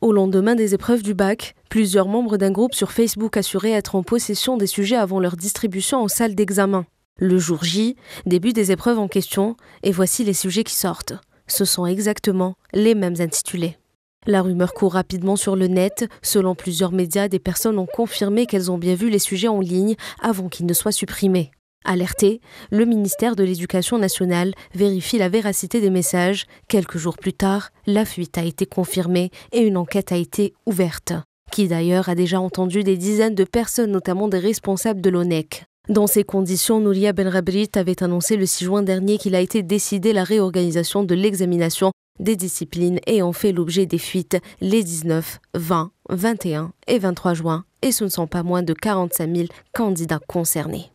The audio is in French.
Au lendemain des épreuves du bac, plusieurs membres d'un groupe sur Facebook assuraient être en possession des sujets avant leur distribution en salle d'examen. Le jour J, début des épreuves en question, et voici les sujets qui sortent. Ce sont exactement les mêmes intitulés. La rumeur court rapidement sur le net. Selon plusieurs médias, des personnes ont confirmé qu'elles ont bien vu les sujets en ligne avant qu'ils ne soient supprimés. Alerté, le ministère de l'Éducation nationale vérifie la véracité des messages. Quelques jours plus tard, la fuite a été confirmée et une enquête a été ouverte, qui d'ailleurs a déjà entendu des dizaines de personnes, notamment des responsables de l'ONEC. Dans ces conditions, Nouria Benrabrit avait annoncé le 6 juin dernier qu'il a été décidé la réorganisation de l'examination des disciplines ayant fait l'objet des fuites les 19, 20, 21 et 23 juin, et ce ne sont pas moins de 45 000 candidats concernés.